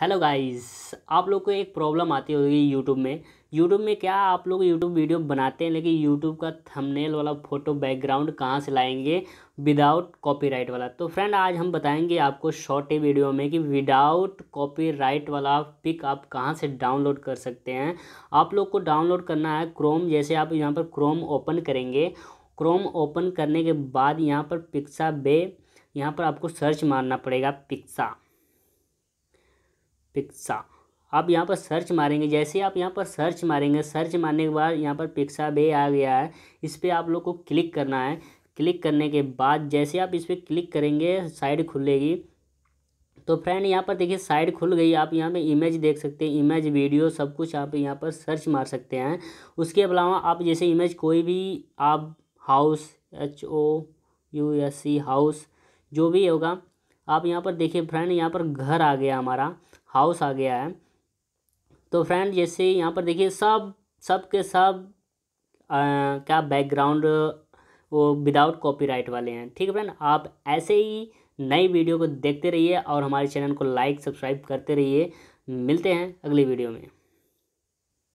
hello guys आप लोग को एक प्रॉब्लम आती होगी यूट्यूब में यूट्यूब में क्या आप लोग यूट्यूब वीडियो बनाते हैं लेकिन यूट्यूब का थंबनेल वाला फ़ोटो बैकग्राउंड कहाँ से लाएंगे विदाउट कॉपीराइट वाला तो फ्रेंड आज हम बताएंगे आपको शॉर्ट वीडियो में कि विदाउट कॉपीराइट वाला पिक आप कहाँ से डाउनलोड कर सकते हैं आप लोग को डाउनलोड करना है क्रोम जैसे आप यहाँ पर क्रोम ओपन करेंगे क्रोम ओपन करने के बाद यहाँ पर पिक्सा बे यहाँ पर आपको सर्च मारना पड़ेगा पिक्सा पिक्सा आप यहाँ पर सर्च मारेंगे जैसे आप यहाँ पर सर्च मारेंगे सर्च मारने के बाद यहाँ पर पिक्सा बे आ गया है इस पर आप लोग को क्लिक करना है क्लिक करने के बाद जैसे आप इस पर क्लिक करेंगे साइड खुलेगी तो फ्रेंड यहाँ पर देखिए साइड खुल गई आप यहाँ पे इमेज देख सकते हैं इमेज वीडियो सब कुछ आप यहाँ पर सर्च मार सकते हैं उसके अलावा आप जैसे इमेज कोई भी आप house H O U S C house जो भी होगा आप यहाँ पर देखिए फ्रेंड यहाँ पर घर आ गया हमारा हाउस आ गया है तो फ्रेंड जैसे यहाँ पर देखिए सब सब के सब आ, क्या बैकग्राउंड वो विदाउट कॉपीराइट वाले हैं ठीक है फ्रेंड आप ऐसे ही नई वीडियो को देखते रहिए और हमारे चैनल को लाइक सब्सक्राइब करते रहिए मिलते हैं अगली वीडियो में